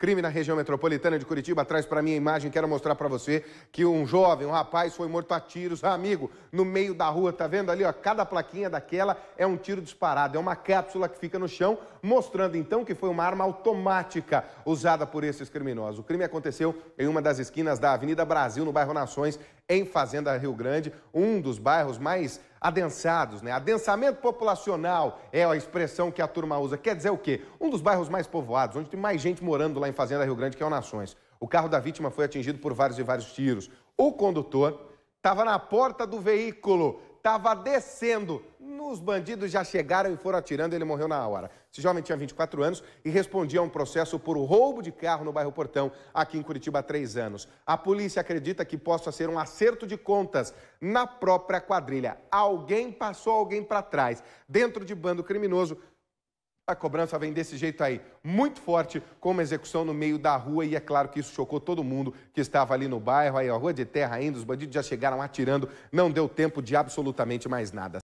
Crime na região metropolitana de Curitiba traz para mim a imagem. Quero mostrar para você que um jovem, um rapaz, foi morto a tiros. Ah, amigo, no meio da rua, tá vendo ali? Ó, cada plaquinha daquela é um tiro disparado. É uma cápsula que fica no chão, mostrando então que foi uma arma automática usada por esses criminosos. O crime aconteceu em uma das esquinas da Avenida Brasil, no bairro Nações, em Fazenda Rio Grande, um dos bairros mais adensados, né? Adensamento populacional é a expressão que a turma usa. Quer dizer o quê? Um dos bairros mais povoados, onde tem mais gente morando lá lá em Fazenda Rio Grande, que é o Nações. O carro da vítima foi atingido por vários e vários tiros. O condutor estava na porta do veículo, estava descendo. Os bandidos já chegaram e foram atirando, ele morreu na hora. Esse jovem tinha 24 anos e respondia a um processo por roubo de carro no bairro Portão, aqui em Curitiba, há três anos. A polícia acredita que possa ser um acerto de contas na própria quadrilha. Alguém passou alguém para trás, dentro de bando criminoso, a cobrança vem desse jeito aí, muito forte, com uma execução no meio da rua, e é claro que isso chocou todo mundo que estava ali no bairro, aí a rua de terra ainda, os bandidos já chegaram atirando, não deu tempo de absolutamente mais nada.